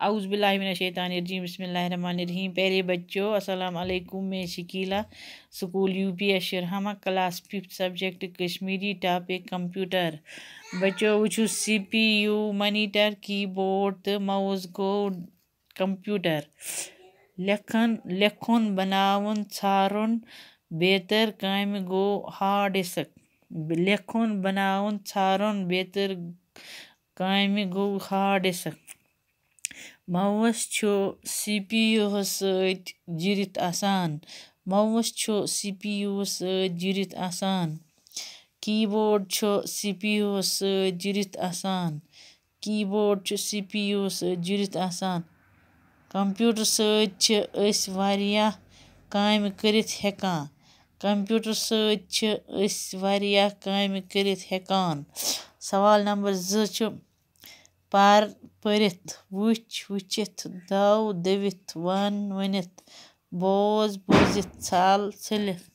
शैतान अउज़बिल्लिमिनशैतानरजीम बसमीम पहले बच्चों अस्सलाम वालेकुम मैं Shakeela school U P S शरहमा class fifth subject Kashmiri topic computer बच्चों वो C P U monitor keyboard mouse गो कंप्यूटर लेखन लेखन बनावन सारुन बेहतर काम गो हार्ड डिस्क लेखन बनावन सारुन बेहतर काम गो हार्ड डिस्क مَوَس چھُ سی پی یوٗ ہَس سۭتۍ جُڑِتھ آسان مَوُس چھُ سی پی یوٗ وَس سۭتۍ جُڑِتھ آسان کی بورڈ چھُ سی پی یوٗ وَس سۭتۍ جُڑِتھ آسان کی بورڈ چھُ سی پی یوٗ وَس سۭتۍ جُڑِتھ آسان کَمپیوٗٹر سۭتۍ چھِ أسۍ واریاہ کامہِ کٔرِتھ ہٮ۪کان کَمپیوٗٹر سۭتۍ چھِ أسۍ واریاہ کامہِ کٔرِتھ ہٮ۪کان سوال نمبر زٕ چھُ پَر پٔرِتھ وٕچھ وٕچھِتھ دَو دٔوِتھ وَن ؤنِتھ بوز بوٗزِتھ ژھل ژھٔلِتھ